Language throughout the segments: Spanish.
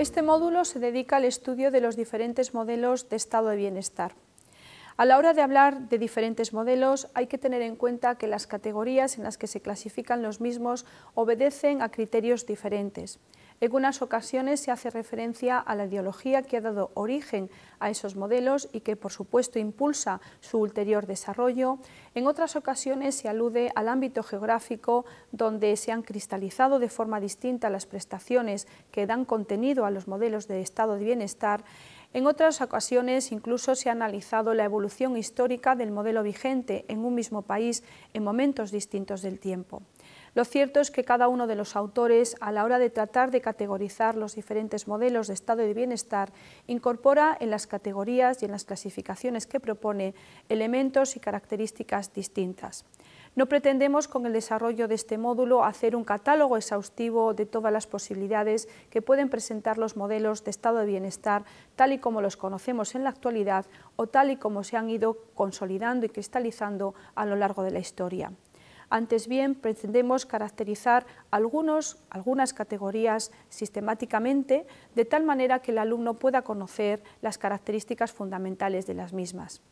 Este módulo se dedica al estudio de los diferentes modelos de estado de bienestar. A la hora de hablar de diferentes modelos hay que tener en cuenta que las categorías en las que se clasifican los mismos obedecen a criterios diferentes. En algunas ocasiones se hace referencia a la ideología que ha dado origen a esos modelos y que, por supuesto, impulsa su ulterior desarrollo. En otras ocasiones se alude al ámbito geográfico, donde se han cristalizado de forma distinta las prestaciones que dan contenido a los modelos de estado de bienestar. En otras ocasiones incluso se ha analizado la evolución histórica del modelo vigente en un mismo país en momentos distintos del tiempo. Lo cierto es que cada uno de los autores, a la hora de tratar de categorizar los diferentes modelos de estado de bienestar, incorpora en las categorías y en las clasificaciones que propone elementos y características distintas. No pretendemos con el desarrollo de este módulo hacer un catálogo exhaustivo de todas las posibilidades que pueden presentar los modelos de estado de bienestar tal y como los conocemos en la actualidad o tal y como se han ido consolidando y cristalizando a lo largo de la historia. Antes bien, pretendemos caracterizar algunas categorías sistemáticamente, de tal manera que el alumno pueda conocer las características fundamentales de las mismas.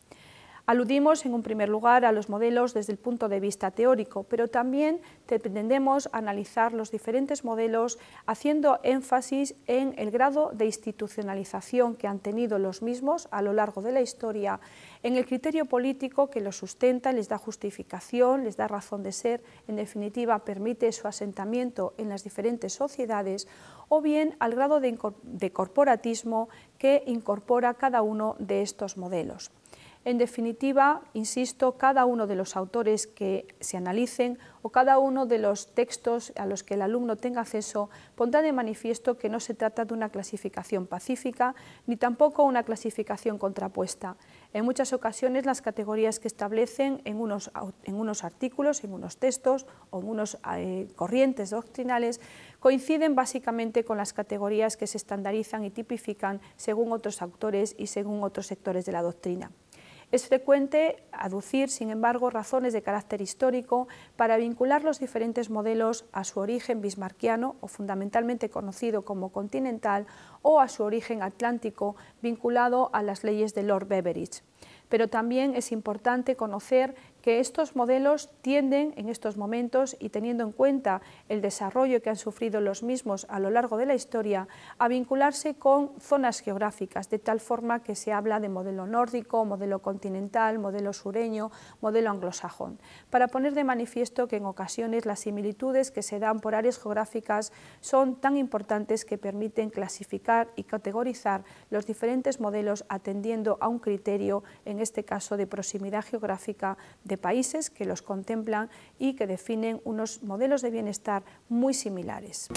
Aludimos en un primer lugar a los modelos desde el punto de vista teórico, pero también pretendemos analizar los diferentes modelos haciendo énfasis en el grado de institucionalización que han tenido los mismos a lo largo de la historia, en el criterio político que los sustenta, les da justificación, les da razón de ser, en definitiva permite su asentamiento en las diferentes sociedades, o bien al grado de, corporatismo que incorpora cada uno de estos modelos. En definitiva, insisto, cada uno de los autores que se analicen o cada uno de los textos a los que el alumno tenga acceso pondrá de manifiesto que no se trata de una clasificación pacífica ni tampoco una clasificación contrapuesta. En muchas ocasiones las categorías que establecen en unos, artículos, en unos textos o en unos eh, corrientes doctrinales coinciden básicamente con las categorías que se estandarizan y tipifican según otros autores y según otros sectores de la doctrina. Es frecuente aducir, sin embargo, razones de carácter histórico para vincular los diferentes modelos a su origen bismarquiano o fundamentalmente conocido como continental o a su origen atlántico vinculado a las leyes de Lord Beveridge pero también es importante conocer que estos modelos tienden en estos momentos y teniendo en cuenta el desarrollo que han sufrido los mismos a lo largo de la historia, a vincularse con zonas geográficas, de tal forma que se habla de modelo nórdico, modelo continental, modelo sureño, modelo anglosajón, para poner de manifiesto que en ocasiones las similitudes que se dan por áreas geográficas son tan importantes que permiten clasificar y categorizar los diferentes modelos atendiendo a un criterio, en este caso de proximidad geográfica, de países que los contemplan y que definen unos modelos de bienestar muy similares.